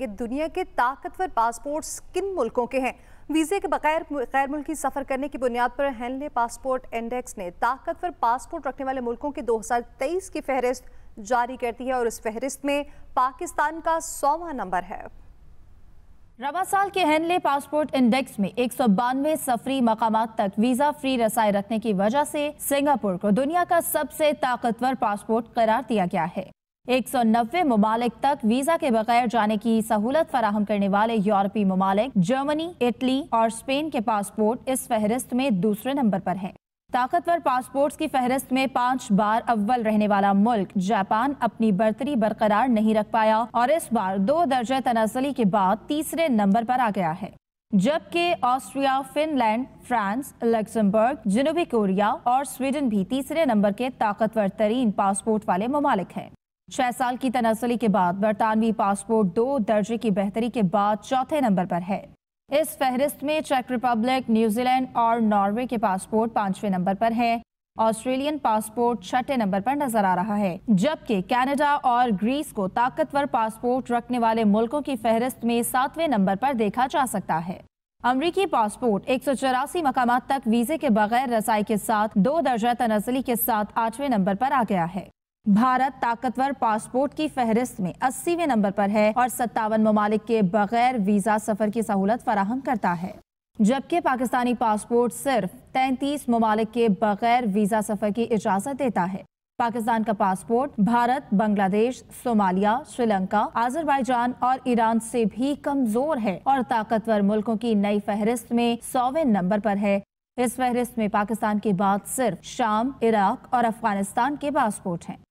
ये दुनिया के ताकतवर पासपोर्ट्स किन मुल्कों के हैं वीज़े के बगैर गैर मुल्की सफ़र करने की बुनियाद पर हैंडले पासपोर्ट इंडेक्स ने ताकतवर पासपोर्ट रखने वाले मुल्कों की 2023 की फहरिस्त जारी करती है और इस फहरिस्त में पाकिस्तान का सौवा नंबर है रवा साल के हैंडले पासपोर्ट इंडेक्स में एक सौ बानवे सफरी मकाम तक वीजा फ्री रसाई रखने की वजह से सिंगापुर को दुनिया का सबसे ताकतवर पासपोर्ट करार दिया गया है एक सौ नब्बे ममालिक तक वीजा के बगैर जाने की सहूलत फराहम करने वाले यूरोपीय ममालिक जर्मनी इटली और स्पेन के पासपोर्ट इस फहरिस्त में दूसरे नंबर पर है ताकतवर पासपोर्ट्स की फहरिस्त में पाँच बार अव्वल रहने वाला मुल्क जापान अपनी बर्तरी बरकरार नहीं रख पाया और इस बार दो दर्जे तनाजली के बाद तीसरे नंबर पर आ गया है जबकि ऑस्ट्रिया फिनलैंड फ्रांस लक्जमबर्ग जनूबी कोरिया और स्वीडन भी तीसरे नंबर के ताकतवर तरीन पासपोर्ट वाले ममालिक हैं छह साल की तनसली के बाद बरतानवी पासपोर्ट दो दर्जे की बेहतरी के बाद चौथे नंबर पर है इस फहरिस्त में चेक रिपब्लिक न्यूजीलैंड और नॉर्वे के पासपोर्ट पांचवें नंबर पर है ऑस्ट्रेलियन पासपोर्ट छठे नंबर पर नजर आ रहा है जबकि कनाडा और ग्रीस को ताकतवर पासपोर्ट रखने वाले मुल्कों की फहरिस्त में सातवें नंबर पर देखा जा सकता है अमरीकी पासपोर्ट एक सौ चौरासी मकाम तक वीजे के बगैर रसाई के साथ दो दर्जा तनाजली के साथ आठवें नंबर पर आ गया है भारत ताकतवर पासपोर्ट की फहरिस्त में अस्सीवें नंबर पर है और सत्तावन ममालिक के बगैर वीजा सफर की सहूलत फराहम करता है जबकि पाकिस्तानी पासपोर्ट सिर्फ तैंतीस ममालिक के बगैर वीजा सफर की इजाजत देता है पाकिस्तान का passport Bharat Bangladesh Somalia Sri Lanka Azerbaijan और ईरान से भी कमजोर है और ताकतवर मुल्कों की नई फहरिस्त में सौवें नंबर पर है इस फहरिस्त में पाकिस्तान के बाद सिर्फ शाम इराक और अफगानिस्तान के पासपोर्ट हैं